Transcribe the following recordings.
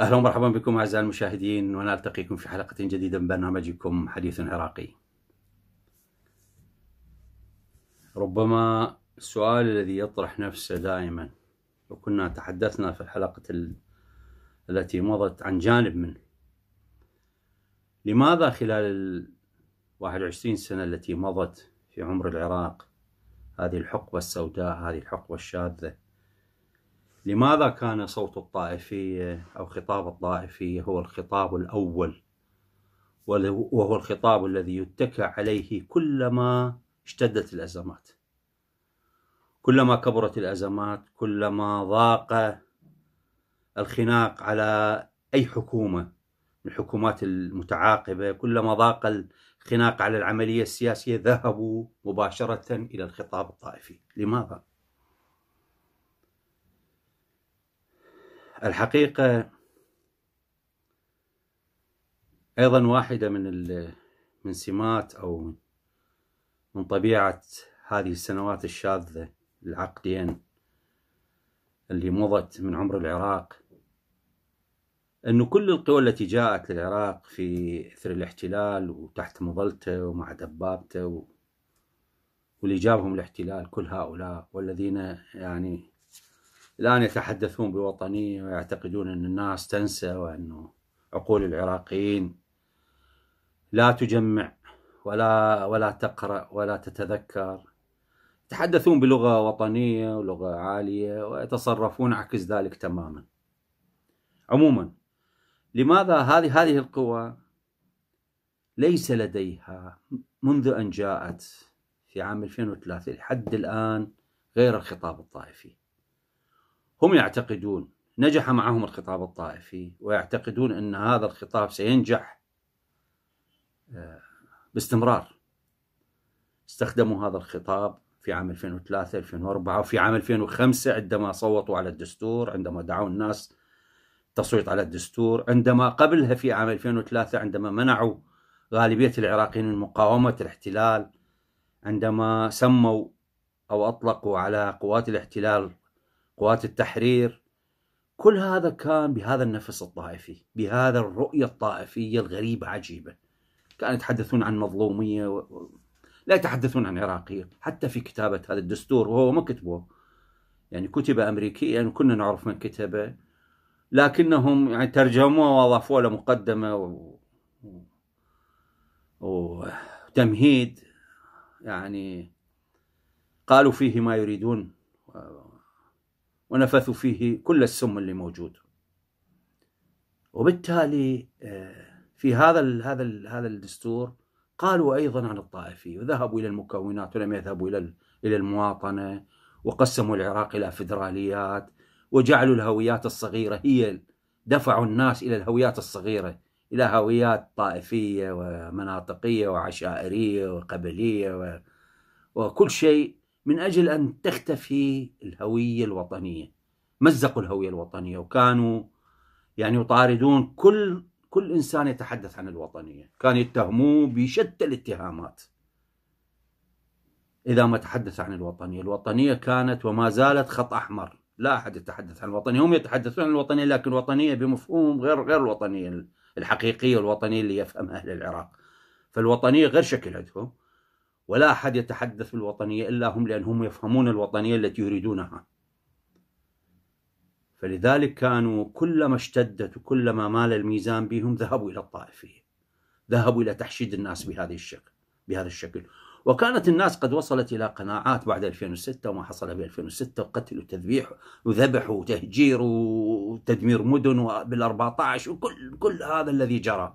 اهلا ومرحبا بكم اعزائي المشاهدين ونلتقيكم في حلقه جديده من برنامجكم حديث عراقي. ربما السؤال الذي يطرح نفسه دائما وكنا تحدثنا في الحلقه ال... التي مضت عن جانب منه لماذا خلال ال 21 سنه التي مضت في عمر العراق هذه الحقبه السوداء هذه الحقبه الشاذه لماذا كان صوت الطائفية أو خطاب الطائفية هو الخطاب الأول وهو الخطاب الذي يتكى عليه كلما اشتدت الأزمات كلما كبرت الأزمات كلما ضاق الخناق على أي حكومة من الحكومات المتعاقبة كلما ضاق الخناق على العملية السياسية ذهبوا مباشرة إلى الخطاب الطائفي لماذا؟ الحقيقة أيضا واحدة من من سمات أو من طبيعة هذه السنوات الشاذة العقدين اللي مضت من عمر العراق أنه كل القوى التي جاءت للعراق في إثر الاحتلال وتحت مظلته ومع دبابته و... واللي جابهم الاحتلال كل هؤلاء والذين يعني الآن يتحدثون بوطنية ويعتقدون أن الناس تنسى وأنه عقول العراقيين لا تجمع ولا ولا تقرأ ولا تتذكر يتحدثون بلغة وطنية ولغة عالية ويتصرفون عكس ذلك تماما عموما لماذا هذه هذه القوى ليس لديها منذ أن جاءت في عام 2003 لحد الآن غير الخطاب الطائفي هم يعتقدون نجح معهم الخطاب الطائفي ويعتقدون ان هذا الخطاب سينجح آه، باستمرار استخدموا هذا الخطاب في عام 2003 2004 وفي عام 2005 عندما صوتوا على الدستور عندما دعوا الناس تصويت على الدستور عندما قبلها في عام 2003 عندما منعوا غالبية العراقيين من مقاومة الاحتلال عندما سموا أو أطلقوا على قوات الاحتلال قوات التحرير كل هذا كان بهذا النفس الطائفي بهذا الرؤية الطائفية الغريبة عجيبة كانوا يتحدثون عن مظلومية و... لا يتحدثون عن عراقية حتى في كتابة هذا الدستور وهو ما كتبه يعني كتب أمريكيا يعني كنا نعرف من كتبه لكنهم يعني ترجموه وأضافوا له مقدمة و... وتمهيد يعني قالوا فيه ما يريدون ونفثوا فيه كل السم اللي موجود وبالتالي آه، في هذا ال هذا ال هذا الدستور قالوا ايضا عن الطائفي وذهبوا الى المكونات ولم يذهبوا الى الى المواطنه وقسموا العراق الى فدراليات وجعلوا الهويات الصغيره هي دفعوا الناس الى الهويات الصغيره الى هويات طائفيه ومناطقيه وعشائريه وقبليه و... وكل شيء من أجل أن تختفي الهوية الوطنية مزقوا الهوية الوطنية وكانوا يعني يطاردون كل كل إنسان يتحدث عن الوطنية كانوا يتهموه بشتى الاتهامات إذا ما تحدث عن الوطنية الوطنية كانت وما زالت خط أحمر لا أحد يتحدث عن الوطنية هم يتحدثون عن الوطنية لكن الوطنية بمفهوم غير غير الوطنية الحقيقية الوطنية اللي يفهمها أهل العراق فالوطنية غير شكلتهم ولا أحد يتحدث بالوطنية إلا هم لأنهم يفهمون الوطنية التي يريدونها فلذلك كانوا كلما اشتدت وكلما مال الميزان بهم ذهبوا إلى الطائفية ذهبوا إلى تحشيد الناس بهذه الشكل بهذا الشكل وكانت الناس قد وصلت إلى قناعات بعد 2006 وما حصل في 2006 وقتل وتذبيح وذبح وتهجير وتدمير مدن بال 14 وكل كل هذا الذي جرى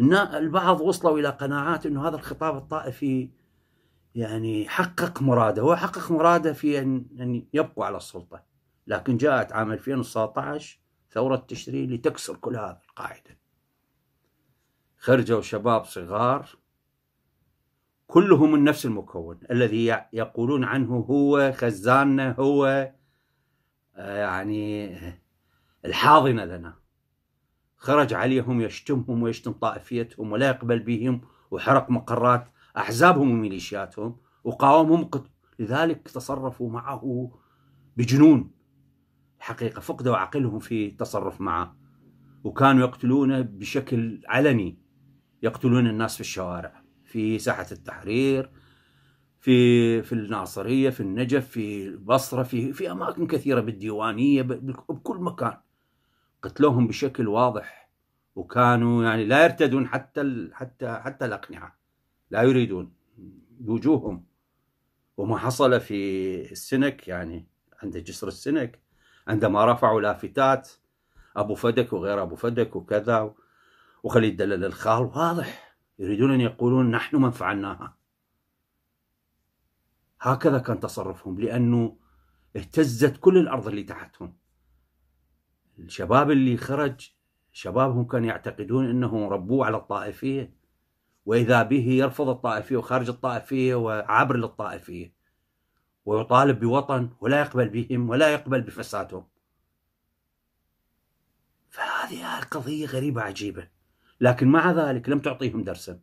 البعض وصلوا إلى قناعات أنه هذا الخطاب الطائفي يعني حقق مراده هو حقق مراده في أن, أن يبقوا على السلطة لكن جاءت عام 2019 ثورة تشرين لتكسر كل هذا القاعدة خرجوا شباب صغار كلهم من نفس المكون الذي يقولون عنه هو خزاننا هو آه، يعني الحاضنة لنا خرج عليهم يشتمهم ويشتم طائفيتهم ولا يقبل بهم وحرق مقرات أحزابهم وميليشياتهم وقاومهم قتل لذلك تصرفوا معه بجنون حقيقه فقدوا عقلهم في التصرف معه وكانوا يقتلونه بشكل علني يقتلون الناس في الشوارع في ساحة التحرير في في الناصرية في النجف في البصرة في في أماكن كثيرة بالديوانية بكل مكان قتلوهم بشكل واضح وكانوا يعني لا يرتدون حتى ال... حتى حتى الاقنعه لا يريدون بوجوههم وما حصل في السنك يعني عند جسر السنك عندما رفعوا لافتات ابو فدك وغير ابو فدك وكذا وخليل دلل الخال واضح يريدون ان يقولون نحن من فعلناها هكذا كان تصرفهم لانه اهتزت كل الارض اللي تحتهم الشباب اللي خرج شبابهم كانوا يعتقدون انهم ربوه على الطائفيه واذا به يرفض الطائفيه وخارج الطائفيه وعبر للطائفيه ويطالب بوطن ولا يقبل بهم ولا يقبل بفسادهم فهذه قضية غريبة عجيبة لكن مع ذلك لم تعطيهم درسا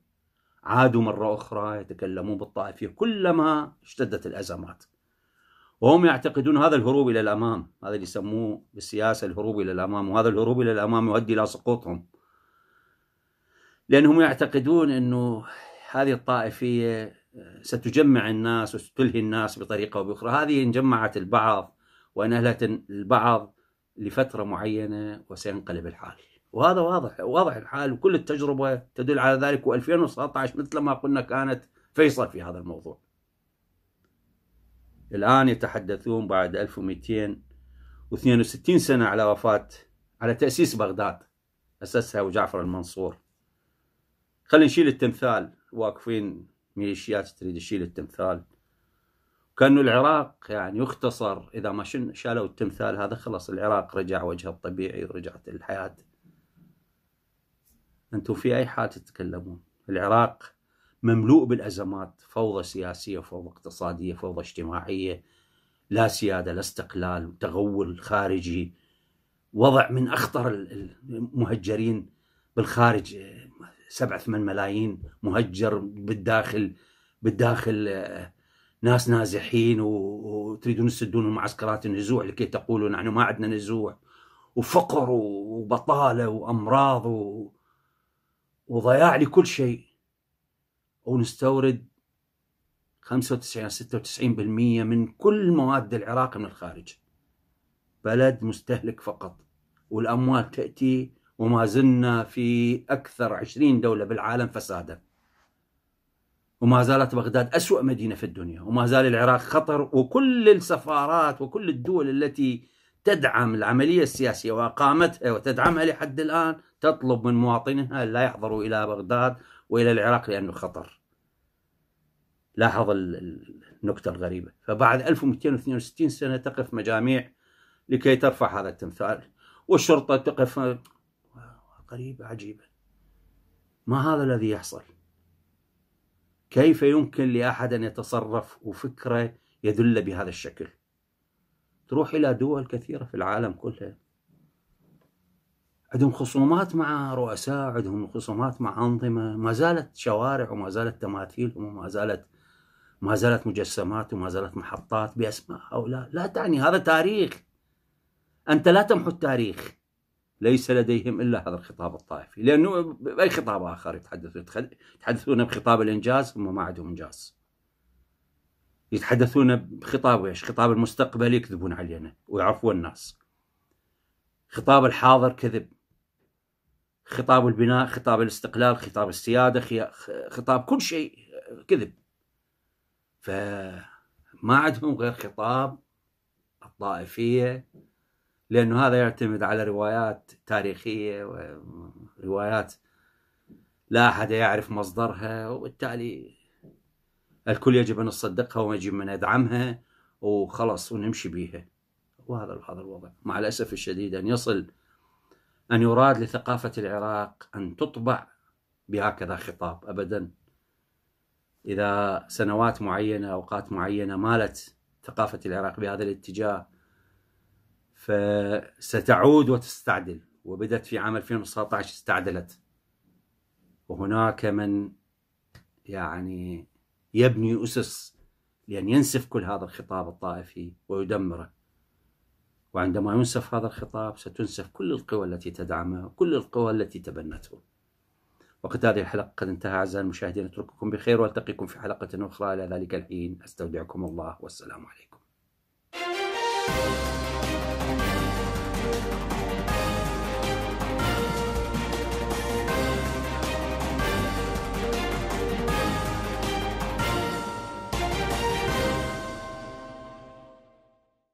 عادوا مرة أخرى يتكلمون بالطائفية كلما اشتدت الأزمات وهم يعتقدون هذا الهروب إلى الأمام هذا اللي يسموه بالسياسة الهروب إلى الأمام وهذا الهروب إلى الأمام يؤدي إلى سقوطهم لأنهم يعتقدون أنه هذه الطائفية ستجمع الناس وستلهي الناس بطريقة أو بأخرى هذه إن جمعت البعض وإن أهلت البعض لفترة معينة وسينقلب الحال وهذا واضح واضح الحال وكل التجربة تدل على ذلك و2019 مثل ما قلنا كانت فيصل في هذا الموضوع الآن يتحدثون بعد 1262 سنة على وفاة على تأسيس بغداد أسسها وجعفر المنصور خلينا نشيل التمثال واقفين ميليشيات تريد تشيل التمثال كأن العراق يعني يختصر إذا ما شالوا التمثال هذا خلاص العراق رجع وجهه الطبيعي ورجعت الحياة أنتم في أي حال تتكلمون العراق مملوء بالأزمات فوضى سياسية فوضى اقتصادية فوضى اجتماعية لا سيادة لا استقلال تغول خارجي وضع من أخطر المهجرين بالخارج سبعة ثمان ملايين مهجر بالداخل بالداخل آه، ناس نازحين وتريدون تسدون معسكرات النزوح لكي تقولوا نحن ما عندنا نزوح وفقر وبطالة وأمراض و... وضياع لكل شيء ونستورد 95 96% من كل مواد العراق من الخارج بلد مستهلك فقط والأموال تأتي وما زلنا في أكثر 20 دولة بالعالم فسادا وما زالت بغداد أسوأ مدينة في الدنيا وما زال العراق خطر وكل السفارات وكل الدول التي تدعم العملية السياسية وأقامتها وتدعمها لحد الآن تطلب من مواطنها لا يحضروا إلى بغداد والى العراق لانه خطر لاحظ النكته الغريبه فبعد 1262 سنه تقف مجاميع لكي ترفع هذا التمثال والشرطه تقف غريبه عجيبه ما هذا الذي يحصل كيف يمكن لاحد ان يتصرف وفكره يدل بهذا الشكل تروح الى دول كثيره في العالم كلها عندهم خصومات مع رؤساء عندهم خصومات مع أنظمة ما زالت شوارع وما زالت تماثيلهم وما زالت ما زالت مجسمات وما زالت محطات بأسماء هؤلاء لا تعني هذا تاريخ أنت لا تمحو التاريخ ليس لديهم إلا هذا الخطاب الطائفي لأنه بأي خطاب آخر يتحدثون يتحدثون بخطاب الإنجاز هم ما عندهم إنجاز يتحدثون بخطاب ايش؟ خطاب المستقبل يكذبون علينا ويعرفون الناس خطاب الحاضر كذب خطاب البناء خطاب الاستقلال خطاب السيادة خطاب كل شيء كذب فما عندهم غير خطاب الطائفية لأنه هذا يعتمد على روايات تاريخية وروايات لا أحد يعرف مصدرها وبالتالي الكل يجب أن نصدقها ويجب أن ندعمها وخلاص ونمشي بيها وهذا هذا الوضع مع الأسف الشديد أن يصل أن يراد لثقافة العراق أن تطبع بهكذا خطاب أبدا إذا سنوات معينة أوقات معينة مالت ثقافة العراق بهذا الاتجاه فستعود وتستعدل وبدت في عام 2019 استعدلت وهناك من يعني يبني أسس لأن ينسف كل هذا الخطاب الطائفي ويدمره وعندما ينسف هذا الخطاب ستنسف كل القوى التي تدعمه وكل القوى التي تبنته وقد هذه الحلقة قد انتهى أعزائي المشاهدين أترككم بخير وألتقيكم في حلقة أخرى إلى ذلك الحين أستودعكم الله والسلام عليكم